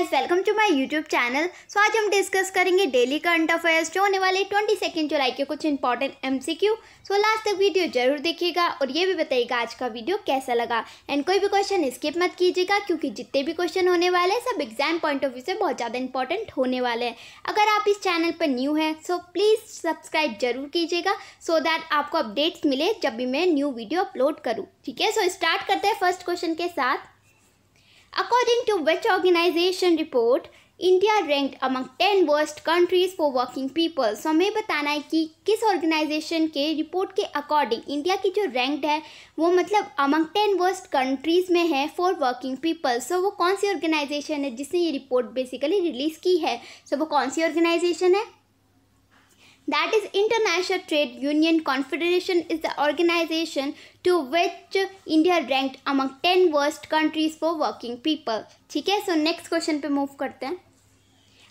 Guys welcome to my YouTube channel so आज हम discuss करेंगे डेली करंट अफेयर्स जो होने वाले ट्वेंटी सेकेंड जुलाई के कुछ इंपॉर्टेंट एमसीक्यू सो लास्ट तक वीडियो जरूर देखिएगा और ये भी बताइएगा आज का वीडियो कैसा लगा एंड कोई भी क्वेश्चन स्किप मत कीजिएगा क्योंकि जितने भी क्वेश्चन होने वाले हैं सब एग्जाम पॉइंट ऑफ व्यू से बहुत ज़्यादा इंपॉर्टेंट होने वाले हैं अगर आप इस चैनल पर न्यू हैं सो प्लीज़ सब्सक्राइब जरूर कीजिएगा सो दैट आपको अपडेट्स मिले जब भी मैं न्यू वीडियो अपलोड करूँ ठीक है सो स्टार्ट करते हैं फर्स्ट क्वेश्चन के साथ According to which organization report, India ranked among ten worst countries for working people so हमें बताना है कि किस ऑर्गेनाइजेशन के रिपोर्ट के अकॉर्डिंग इंडिया की जो रैंक्ड है वो मतलब अमंग टेन वर्स्ट कंट्रीज में है फॉर वर्किंग पीपल सो वो कौन सी ऑर्गेनाइजेशन है जिसने ये रिपोर्ट बेसिकली रिलीज़ की है सो so, वो कौन सी ऑर्गेनाइजेशन है that is International Trade Union Confederation is the organization to which India ranked among 10 worst countries for working people. Okay, so next question. Question पे मूव करते हैं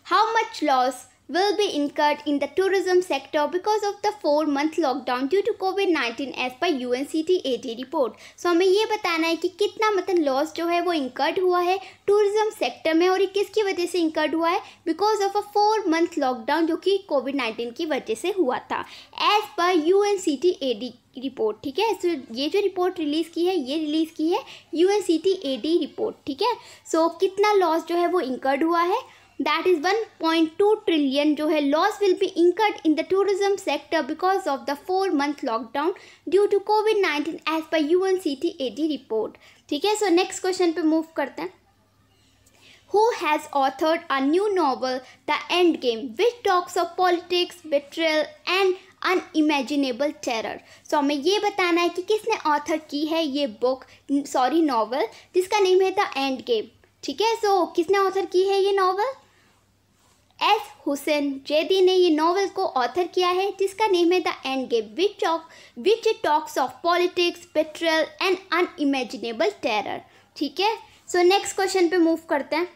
how will be incurred in the tourism sector because of the four month lockdown due to Covid nineteen as per U N C T A D report so हमें ये बताना है कि कितना मतलब लॉस जो है वो इंकर्ड हुआ है टूरिज्म सेक्टर में और ये किसकी वजह से इंकर्ड हुआ है because of a four month lockdown जो कि कोविड नाइन्टीन की वजह से हुआ था as per U N C T A D report ठीक है सो so, ये जो रिपोर्ट रिलीज़ की है ये रिलीज़ की है U N C T A D report ठीक है सो so, कितना लॉस जो है वो इंकर्ड हुआ है that is one point two trillion जो है loss will be incurred in the tourism sector because of the four month lockdown due to Covid nineteen as per U N C T A D report ठीक है so next question पे move करते हैं who has authored a new novel the end game which talks of politics betrayal and unimaginable terror so हमें ये बताना है कि किसने ऑथर की है ये बुक सॉरी नॉवल जिसका नेम है द एंड गेम ठीक है सो किसने ऑथर की है ये नॉवल एस हुसैन जेदी ने ये नॉवल को ऑथर किया है जिसका नेम है the end game which of which talks of politics betrayal and unimaginable terror ठीक है सो नेक्स्ट क्वेश्चन पे मूव करते हैं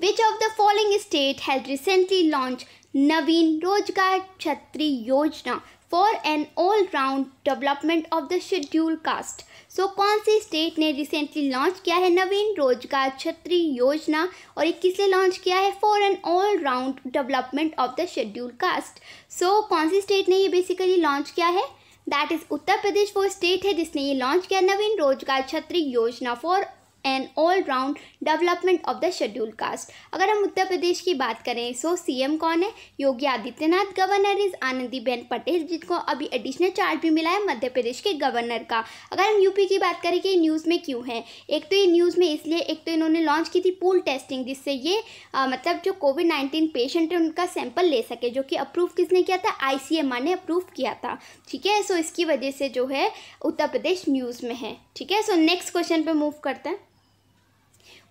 which of the following state has recently launch Naveen Rozgar Chhatri Yojana for an all round development of the schedule caste so so, कौन सी state ने recently launch किया है नवीन रोजगार छत्री योजना और ये किसने लॉन्च किया है for an all round development of the schedule caste so कौन सी स्टेट ने ये बेसिकली लॉन्च किया है दैट इज उत्तर प्रदेश वो स्टेट है जिसने ये लॉन्च किया नवीन Rozgar Chhatri Yojana for and all round development of the schedule caste अगर हम उत्तर प्रदेश की बात करें सो सीएम कौन है योगी आदित्यनाथ गवर्नर इज आनंदीबेन पटेल जिनको अभी एडिशनल चार्ज भी मिला है मध्य प्रदेश के गवर्नर का अगर हम यूपी की बात करें कि न्यूज़ में क्यों है एक तो ये न्यूज़ में इसलिए एक तो इन्होंने लॉन्च की थी पूल टेस्टिंग जिससे ये आ, मतलब जो कोविड नाइन्टीन पेशेंट है उनका सैंपल ले सके जो कि अप्रूव किसने किया था आई ने अप्रूव किया था ठीक है सो इसकी वजह से जो है उत्तर प्रदेश न्यूज़ में है ठीक है सो नेक्स्ट क्वेश्चन पर मूव करते हैं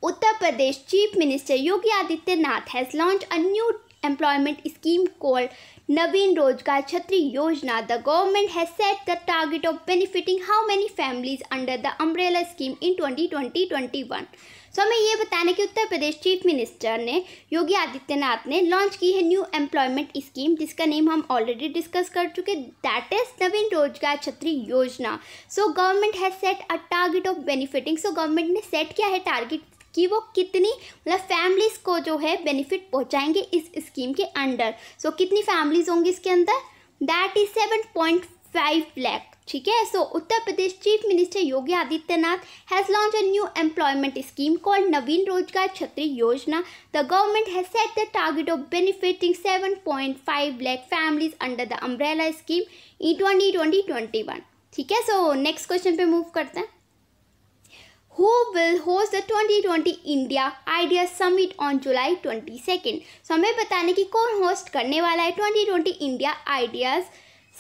Uttar Pradesh chief minister Yogi Adityanath has launch a new employment scheme called Naveen Rozgar Chhatri Yojana the government has set the target of benefiting how many families under the umbrella scheme in twenty twenty twenty one so हमें ये बताना कि उत्तर Pradesh chief minister ने योगी आदित्यनाथ ने launch की है new employment scheme जिसका name हम ऑलरेडी डिस्कस कर चुके that is Naveen Rozgar Chhatri Yojana so government has set a target of benefiting so government ने सेट किया है टारगेट कि वो कितनी मतलब फैमिलीज़ को जो है बेनिफिट पहुंचाएंगे इस स्कीम के अंडर सो so, कितनी फैमिलीज होंगी इसके अंदर that is seven point five lakh ठीक है so Uttar Pradesh chief minister Yogi Adityanath has launch a new employment scheme called Naveen Rozgar Chhatri Yojana the government has set the target of benefiting seven point five lakh families under the umbrella scheme in twenty twenty twenty one ठीक है so next question पे move करते हैं who will host the 2020 India Idea Summit on July 22nd. So हमें बताने कि कौन host करने वाला है 2020 India Ideas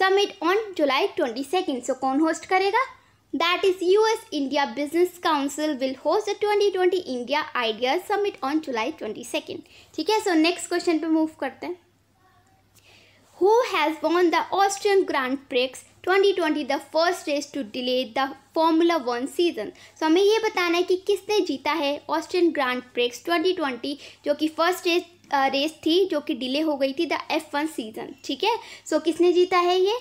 Summit on July 22nd. So कौन होस्ट करेगा That is US India Business Council will host the 2020 India Ideas Summit on July 22nd. ठीक है सो नेक्स्ट क्वेश्चन पे मूव करते हैं who has won the Austrian Grand Prix 2020 the first race to delay the Formula one season. So हमें ये बताना है कि किसने जीता है ऑस्ट्रियन Grand प्रिक्स 2020 जो कि फर्स्ट रेस रेस थी जो कि डिले हो गई थी द एफ वन सीजन ठीक है सो किसने जीता है ये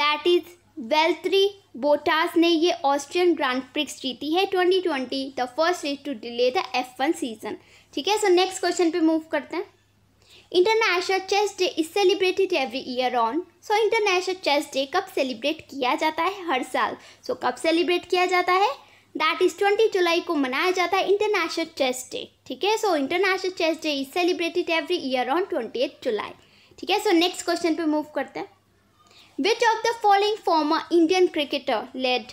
दैट इज़ वेल्थ्री बोटास ने ये ऑस्ट्रियन ग्रैंड प्रिक्स जीती है 2020 the first race to delay the F one season ठीक है सो नेक्स्ट क्वेश्चन पे मूव करते हैं international chess day is celebrated every year on so international chess day कब सेलिब्रेट किया जाता है हर साल सो so, कब सेलिब्रेट किया जाता है दैट इज़ ट्वेंटी जुलाई को मनाया जाता है इंटरनेशनल चेस डे ठीक है so international chess day is celebrated every year on twenty eight July ठीक है सो नेक्स्ट क्वेश्चन पे मूव करते हैं which of the following former Indian cricketer led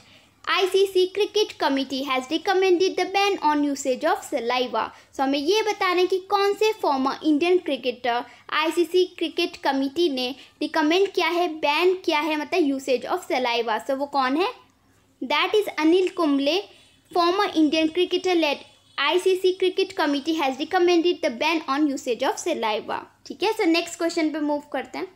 ICC cricket committee has recommended the ban on usage of saliva so हमें ये बताना है कि कौन से former Indian cricketer ICC cricket committee ने रिकमेंड किया है बैन किया है मतलब यूसेज ऑफ सलाइवा सो वो कौन है that is Anil Kumble former Indian cricketer led ICC cricket committee has recommended the ban on usage of saliva. ठीक है सर नेक्स्ट क्वेश्चन पे मूव करते हैं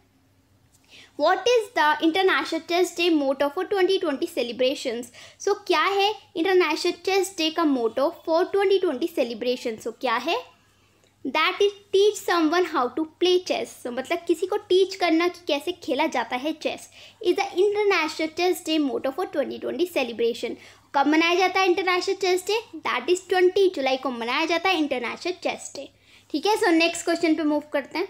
what is the international chess day motto for 2020 celebration so क्या है international chess day का मोटो for 2020 celebration so क्या है that is teach someone how to play chess so मतलब किसी को टीच करना कि कैसे खेला जाता है chess is the international chess day motto for 2020 celebration कब मनाया जाता है international chess day that is twenty जुलाई को मनाया जाता है इंटरनेशनल चेस डे ठीक है सो नेक्स्ट क्वेश्चन पे मूव करते हैं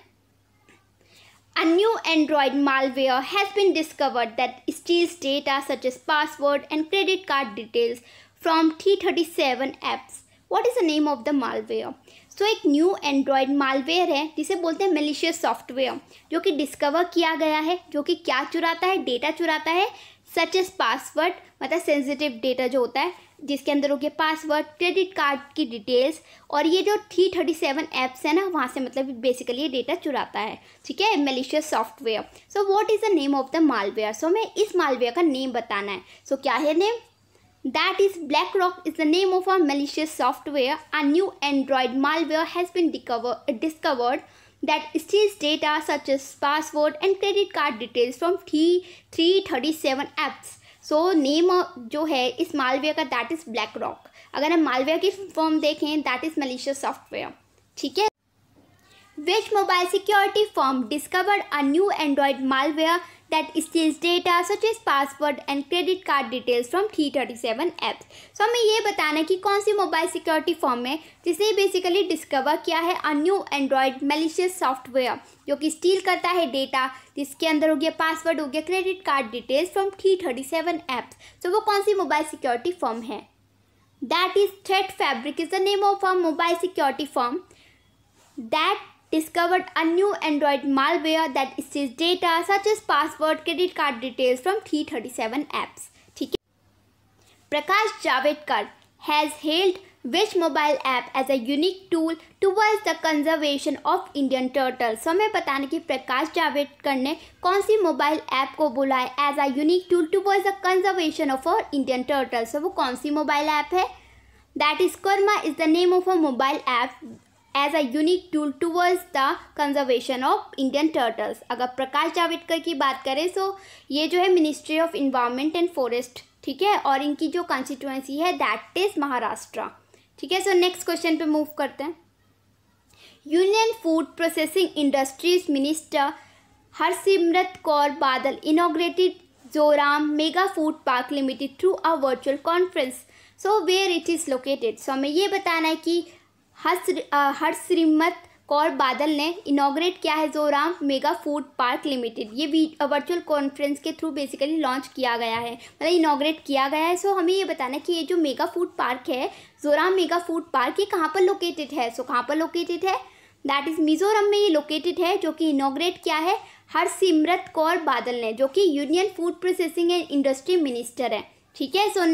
A new Android malware has been discovered that steals data such as password and credit card details from T37 apps. What is the name of the malware? so, एक new Android malware है जिसे बोलते हैं malicious software जो कि discover किया गया है जो कि क्या चुराता है data चुराता है सच एस पासवर्ड मतलब सेंसिटिव डेटा जो होता है जिसके अंदर हो गया पासवर्ड क्रेडिट कार्ड की डिटेल्स और ये जो थ्री थर्टी सेवन ऐप्स है ना वहाँ से मतलब बेसिकली ये डेटा चुराता है ठीक है malicious software so what is the name of the malware so हमें इस मालवेयर का नेम बताना है सो so, क्या है name is black rock is the name of a malicious software A new Android malware has been discover discovered that steals data such as password and credit card details from three three thirty seven apps so name जो है इस malware का that is black rock अगर हम malware की form देखें that is malicious software ठीक है which mobile security firm discovered a new Android malware that steals data such as password and credit card details from 337 apps. So हमें ये बताना कि कौन सी मोबाइल सिक्योरिटी फॉर्म है जिसने बेसिकली डिस्कवर किया है a new Android malicious software जो कि स्टील करता है डेटा जिसके अंदर हो गया पासवर्ड हो गया credit card details from 337 apps so so वो कौन सी मोबाइल सिक्योरिटी फॉर्म है that is threat fabric is the name of a mobile security form दैट discovered a new Android malware that steals data such as password, credit card details from 337 apps. Prakash javedkar has hailed which mobile app as a unique tool towards the conservation of indian Indian so हमें batane ki prakash javedkar ne kaun si mobile app ko बोला hai as a unique tool towards the conservation of our indian turtle so wo kaun si mobile app hai that is karma is the name of a mobile app as a unique tool towards the conservation of Indian turtles अगर प्रकाश जावेडकर की बात करें सो ये जो है ministry of environment and forest ठीक है और इनकी जो कॉन्स्टिट्यूएंसी है दैट इज महाराष्ट्र ठीक है सो नेक्स्ट क्वेश्चन पे मूव करते हैं union food processing industries minister Harsimrat Kaur Badal inaugurated Zoram mega food park limited through a virtual conference so where it is located so हमें ये बताना है कि हर हर श्रीमत कौर बादल ने इनाग्रेट किया है Zoram mega food park limited ये वर्चुअल कॉन्फ्रेंस के थ्रू बेसिकली लॉन्च किया गया है मतलब इनाग्रेट किया गया है सो हमें ये बताना कि ये जो मेगा फूड पार्क है जोराम मेगा फूड पार्क ये कहाँ पर लोकेटेड है सो कहाँ पर लोकेटेड है दैट इज़ मिजोरम में ये लोकेटेड है जो कि इनाग्रेट किया है हरसिमरत कौर बादल ने जो कि union food processing and industry minister है ठीक है so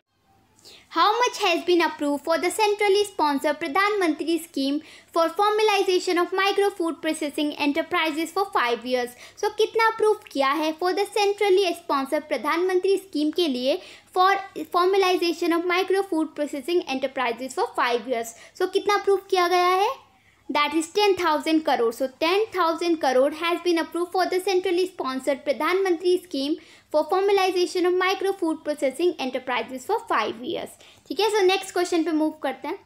How much has been approved for the centrally sponsored Pradhan Mantri scheme for formalization of micro food processing enterprises for five years? So कितना अप्रूव किया है for the centrally sponsored Pradhan Mantri scheme के लिए for formalization of micro food processing enterprises for five years? So कितना approve किया गया है that is 10000 crore so 10000 crore has been approved for the centrally sponsored pradhan mantri scheme for formalization of micro food processing enterprises for five years ठीक है so next question पे move करते हैं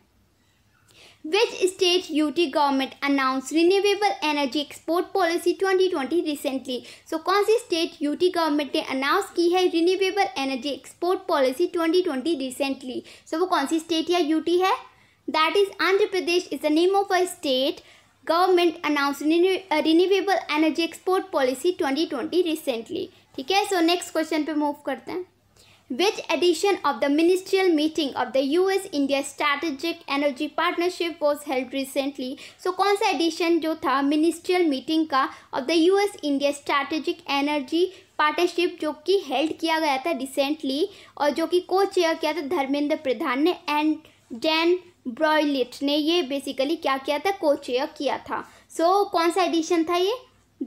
Which state UT government announced renewable energy export policy 2020 recently? So कौन सी state UT government ने announce की है renewable energy export policy 2020 recently? So वो कौन सी state या UT है That is Andhra Pradesh is the name of a state. Government announced renew, uh, renewable energy export policy 2020 recently. ठीक है so next question पे move करते हैं which edition of the ministerial meeting of the U S India strategic energy partnership was held recently so कौन सा edition जो था ministerial meeting का of the U S India strategic energy partnership जो कि हेल्ड किया गया था रिसेंटली और जो कि को चेयर किया था धर्मेंद्र प्रधान ने एंड डैन ब्रॉयलिट ने ये बेसिकली क्या किया था को चेयर किया था सो so, कौन सा एडिशन था ये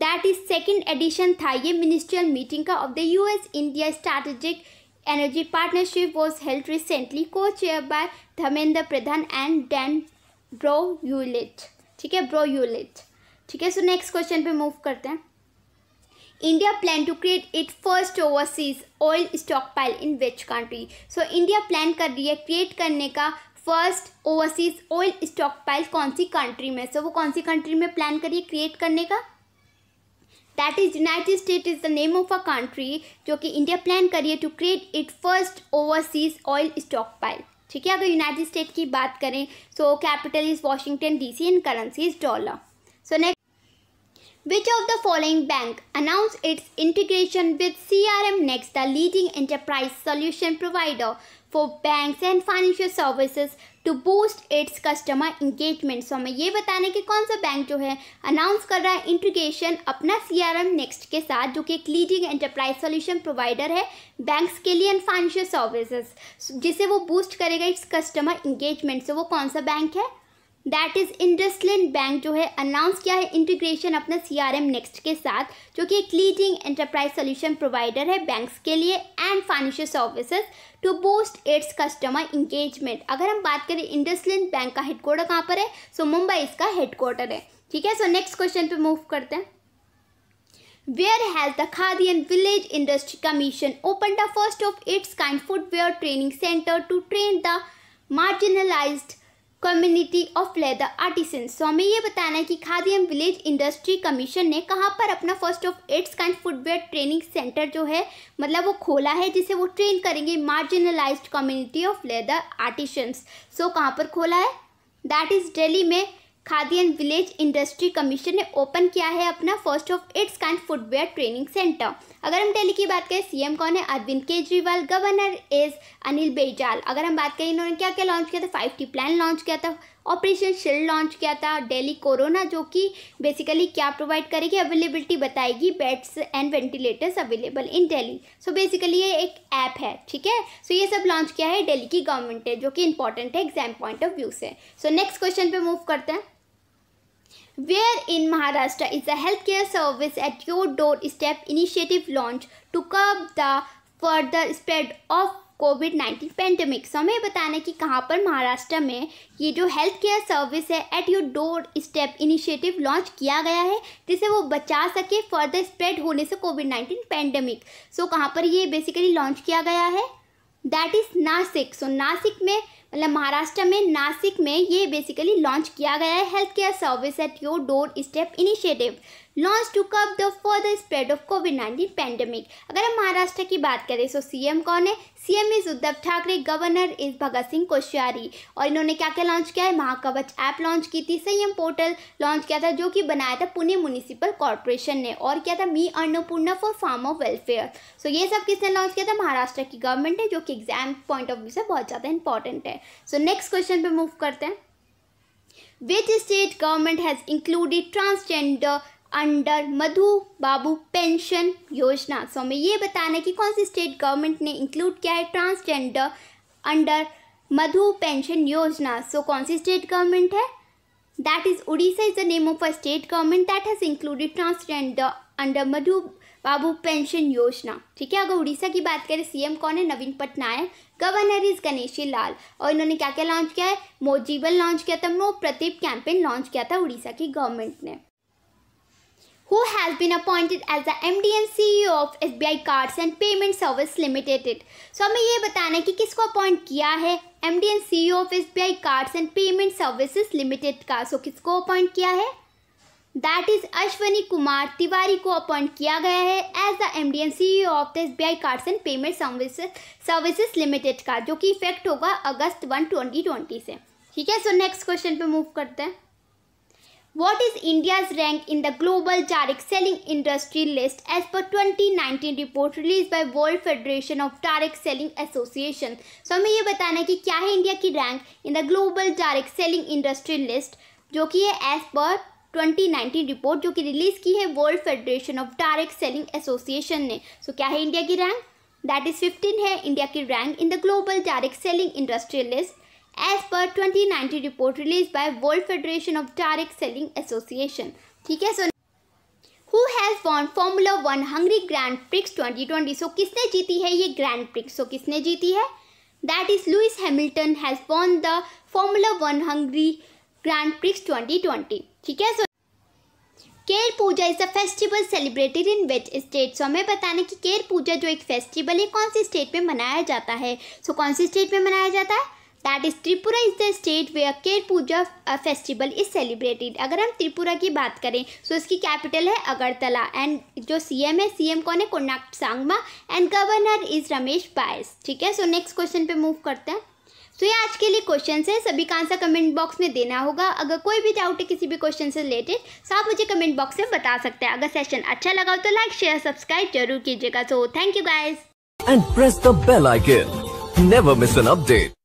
दैट इज सेकेंड एडिशन था ये मिनिस्ट्रियल मीटिंग का of the U S India strategic energy partnership was held recently को chair by Dharmendra Pradhan and Dan Brouillette ठीक है ब्रो यूलिट ठीक है सो नेक्स्ट क्वेश्चन पे मूव करते हैं India plan to create it first overseas oil stockpile in which country so India plan कर रही है क्रिएट करने का first overseas oil stockpile कौन सी कंट्री में सो so, वो कौन सी कंट्री में प्लान करिए क्रिएट करने का that is United State is the name of a country जो कि इंडिया प्लान करिए to create it first overseas oil stockpile ठीक है अगर यूनाइटेड स्टेट की बात करें so capital is Washington D C and currency is dollar so next Which of the following bank announced its integration with CRM Next, the leading enterprise solution provider for banks and financial services to boost its customer engagement so हमें ये बताने कि कौन सा bank जो है announce कर रहा है इंट्रीगेशन अपना सीआरएम नेक्स्ट के साथ जो कि एक लीडिंग एंटरप्राइज सोल्यूशन प्रोवाइडर है बैंक्स के लिए एंड फाइनेंशियल सर्विसेज जिसे वो बूस्ट करेगा इट्स कस्टमर इंगेजमेंट सो वो कौन सा बैंक है दैट इज़ इंडसलैंड बैंक जो है अनाउंस किया है इंटीग्रेशन अपना सी आर एम नेक्स्ट के साथ जो कि एक लीडिंग एंटरप्राइज सोल्यूशन प्रोवाइडर है बैंक्स के लिए and financial services to boost its customer engagement अगर हम बात करें इंडसलैंड बैंक का हेडक्वार्टर कहाँ पर है सो मुंबई इसका हेडक्वार्टर है ठीक है सो नेक्स्ट क्वेश्चन पे मूव करते हैं Where has the Khadi and Village Industry Commission open the first of its kind footwear training centre to train the marginalised community of leather artisan so हमें ये बताना है कि Khadi and village industry commission ने कहाँ पर अपना first of its kind footwear training centre जो है मतलब वो खोला है जिसे वो ट्रेन करेंगे marginalise community of leather artisans so कहाँ पर खोला है दैट इज़ डेली में Khadi and village industry commission ने ओपन किया है अपना first of its kind footwear training centre अगर हम दिल्ली की बात करें सीएम कौन है अरविंद केजरीवाल गवर्नर इज अनिल बेजाल अगर हम बात करें इन्होंने क्या क्या लॉन्च किया था फाइव टी प्लान लॉन्च किया था ऑपरेशन शिल्ड लॉन्च किया था डेली कोरोना जो कि बेसिकली क्या प्रोवाइड करेगी अवेलेबिलिटी बताएगी beds and ventilators available in Delhi so basically ये एक ऐप है ठीक है सो so, ये सब लॉन्च किया है डेली की गवर्नमेंट ने जो कि इंपॉर्टेंट है एग्जाम पॉइंट ऑफ व्यू से सो नेक्स्ट क्वेश्चन पे मूव करते हैं Where in Maharashtra is a healthcare service at your doorstep initiative launched to curb the further spread of covid nineteen pandemic समय बताने कि कहाँ पर महाराष्ट्र में ये जो हेल्थ केयर सर्विस है at your doorstep initiative launch किया गया है जिसे वो बचा सके फर्दर स्प्रेड होने से कोविड नाइन्टीन पेंडेमिक सो कहाँ पर ये बेसिकली लॉन्च किया गया है that is Nashik so Nashik में मतलब महाराष्ट्र में नासिक में ये बेसिकली लॉन्च किया गया है health care service at your doorstep initiative launch to curb the further spread of COVID nineteen pandemic अगर हम महाराष्ट्र की बात करें सो तो सीएम कौन है CM is Uddhav Thackeray governor is Bhagat Singh Koshyari और इन्होंने क्या क्या लॉन्च किया है महाकवच ऐप लॉन्च की थी संयम पोर्टल लॉन्च किया था जो कि बनाया था पुणे म्यूनिसिपल कॉरपोरेशन ने और क्या था Mee Annapurna for farm of welfare so ये सब किसने लॉन्च किया था महाराष्ट्र की गवर्नमेंट ने जो कि एग्जाम पॉइंट ऑफ व्यू से बहुत ज़्यादा इंपॉर्टेंट है सो नेक्स्ट क्वेश्चन पे मूव करते हैं which state government has included transgender under Madhu Babu pension Yojana so हमें ये बताना है कि कौन सी स्टेट गवर्नमेंट ने इंक्लूड किया है transgender under Madhu pension Yojana so कौन सी स्टेट गवर्नमेंट है that is Orissa is the name of a state government that has included transgender under Madhu Babu pension Yojana ठीक है अगर उड़ीसा की बात करें सीएम कौन है नवीन पटनायक गवर्नर इज गणेशी लाल और इन्होंने क्या क्या लॉन्च किया है मोजीबल लॉन्च किया था मो प्रतीप कैंपेन लॉन्च किया था उड़ीसा की गवर्नमेंट ने who has been appointed as the MD and CEO of SBI Cards and Payment Service Limited. So हमें ये बताना है कि किसको अपॉइंट किया है M D and C of S B I cards and payment services limited का so किसको अपॉइंट किया है दैट इज अश्वनी कुमार तिवारी को अपॉइंट किया गया है as the M D and C E of the S B I cards and payment services services limited का जो कि इफेक्ट होगा अगस्त वन ट्वेंटी ट्वेंटी से ठीक है सो नेक्स्ट क्वेश्चन पे मूव करते हैं What is India's rank in the global direct selling industry list as per 2019 report release by world federation of direct selling association so हमें ये बताना है कि क्या है इंडिया की rank in the global direct selling industry list जो कि है एज पर 2019 रिपोर्ट जो कि रिलीज की है world federation of direct selling association ने सो so, क्या है इंडिया की रैंक दैट इज 15 है इंडिया की rank in the global direct selling industry list as per 2019 report release by world federation of direct selling association ठीक है so who has won formula one Hungary grand prix 2020 so किसने जीती है ये grand prix सो किसने जीती है that is Lewis Hamilton has won the formula one Hungary grand prix 2020 ठीक है so Ker Puja is a festival celebrated in which state so हमें बताने की केर पूजा जो एक फेस्टिवल है कौन सी स्टेट में मनाया जाता है सो so, कौन सी स्टेट में मनाया जाता है that is Tripura is the state where Ker Puja festival is celebrated अगर हम त्रिपुरा की बात करें सो तो इसकी कैपिटल है अगरतला एंड जो सी एम है सी एम कौन है Conrad Sangma and governor is Ramesh Bais ठीक है सो नेक्स्ट क्वेश्चन पे मूव करते हैं तो ये आज के लिए क्वेश्चन है सभी का आंसर कमेंट बॉक्स में देना होगा अगर कोई भी डाउट है किसी भी क्वेश्चन से रिलेटेड तो आप मुझे कमेंट बॉक्स में बता सकते हैं अगर सेशन अच्छा लगा हो तो लाइक शेयर सब्सक्राइब जरूर कीजिएगा so thank you guys and press the bell icon never miss an update